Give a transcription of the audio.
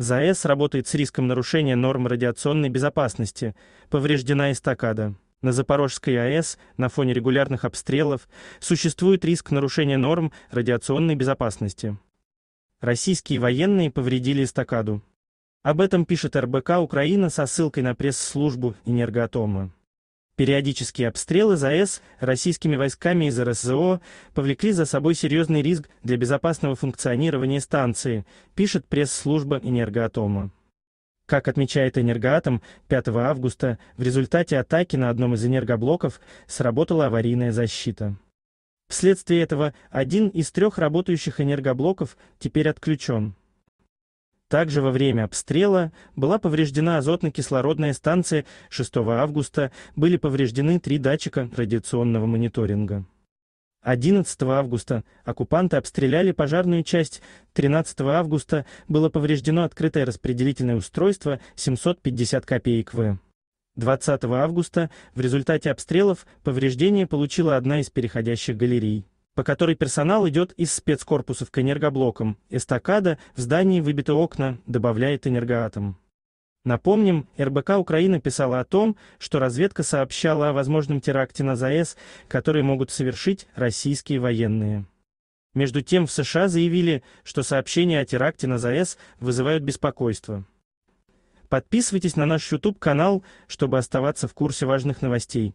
ЗАЭС работает с риском нарушения норм радиационной безопасности, повреждена эстакада. На Запорожской АЭС на фоне регулярных обстрелов существует риск нарушения норм радиационной безопасности. Российские военные повредили эстакаду. Об этом пишет РБК Украина со ссылкой на пресс-службу «Энергоатома». Периодические обстрелы ЗАЭС российскими войсками из РСЗО повлекли за собой серьезный риск для безопасного функционирования станции, пишет пресс-служба «Энергоатома». Как отмечает «Энергоатом», 5 августа в результате атаки на одном из энергоблоков сработала аварийная защита. Вследствие этого один из трех работающих энергоблоков теперь отключен. Также во время обстрела была повреждена азотно-кислородная станция 6 августа, были повреждены три датчика радиационного мониторинга. 11 августа оккупанты обстреляли пожарную часть, 13 августа было повреждено открытое распределительное устройство 750 копеек В. 20 августа в результате обстрелов повреждение получила одна из переходящих галерей по которой персонал идет из спецкорпусов к энергоблокам. Эстакада, в здании выбиты окна, добавляет энергоатом. Напомним, РБК Украина писала о том, что разведка сообщала о возможном теракте на ЗАЭС, который могут совершить российские военные. Между тем в США заявили, что сообщения о теракте на ЗАЭС вызывают беспокойство. Подписывайтесь на наш YouTube-канал, чтобы оставаться в курсе важных новостей.